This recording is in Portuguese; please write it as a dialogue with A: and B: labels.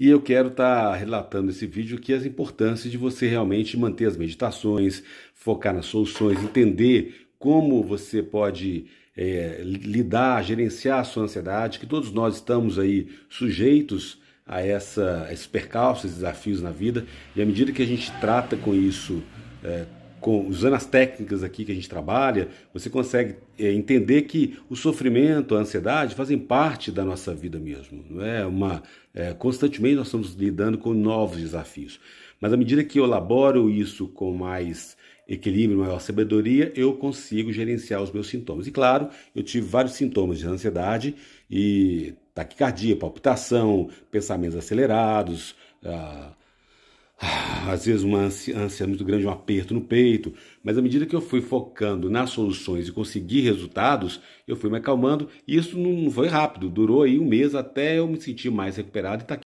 A: E eu quero estar tá relatando esse vídeo que as importâncias de você realmente manter as meditações, focar nas soluções, entender como você pode é, lidar, gerenciar a sua ansiedade, que todos nós estamos aí sujeitos a essa, esses percalços, esses desafios na vida, e à medida que a gente trata com isso, é, com, usando as técnicas aqui que a gente trabalha, você consegue é, entender que o sofrimento, a ansiedade fazem parte da nossa vida mesmo. Não é uma é, constantemente nós estamos lidando com novos desafios. Mas à medida que eu elaboro isso com mais equilíbrio, maior sabedoria, eu consigo gerenciar os meus sintomas. E claro, eu tive vários sintomas de ansiedade e taquicardia, palpitação, pensamentos acelerados, ah, às vezes uma ânsia muito grande, um aperto no peito, mas à medida que eu fui focando nas soluções e consegui resultados, eu fui me acalmando e isso não foi rápido, durou aí um mês até eu me sentir mais recuperado e aqui. Tá